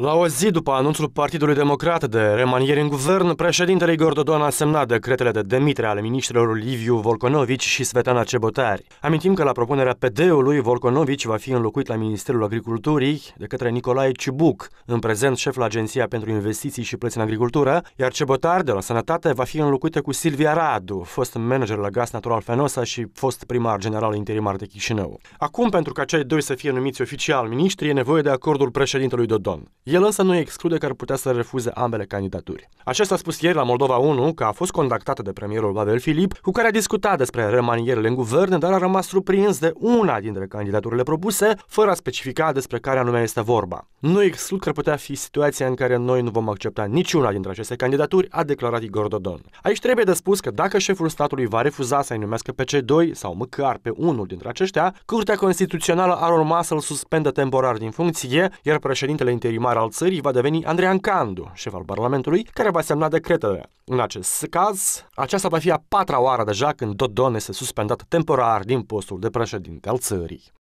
La o zi după anunțul Partidului Democrat de remanieri în guvern, președintele Igor Dodon a semnat decretele de demitere ale ministrilor Liviu Volconovici și Svetana Cebotari. Amintim că la propunerea PD-ului, Volconovici va fi înlocuit la Ministerul Agriculturii de către Nicolae Ciubuc, în prezent șef la Agenția pentru Investiții și Plăți în Agricultură, iar Cebotari de la Sănătate va fi înlocuită cu Silvia Radu, fost manager la Gas Natural Fenosa și fost primar general interimar de Chișinău. Acum, pentru ca cei doi să fie numiți oficial ministri, e nevoie de acordul președintelui Dodon. El însă nu exclude că ar putea să refuze ambele candidaturi. Acesta a spus ieri la Moldova 1 că a fost contactată de premierul Pavel Filip, cu care a discutat despre remanierele în guvern, dar a rămas surprins de una dintre candidaturile propuse, fără a specifica despre care anume este vorba. Nu exclud că ar putea fi situația în care noi nu vom accepta niciuna dintre aceste candidaturi, a declarat Igor Dodon. Aici trebuie de spus că dacă șeful statului va refuza să-i numească pe cei doi sau măcar pe unul dintre aceștia, Curtea Constituțională ar urma să-l suspendă temporar din funcție, iar președintele interimar al țării va deveni Andrei Ancandu, șef al Parlamentului, care va semna decretele. În acest caz, aceasta va fi a patra oară deja când Dodon este suspendat temporar din postul de președinte al țării.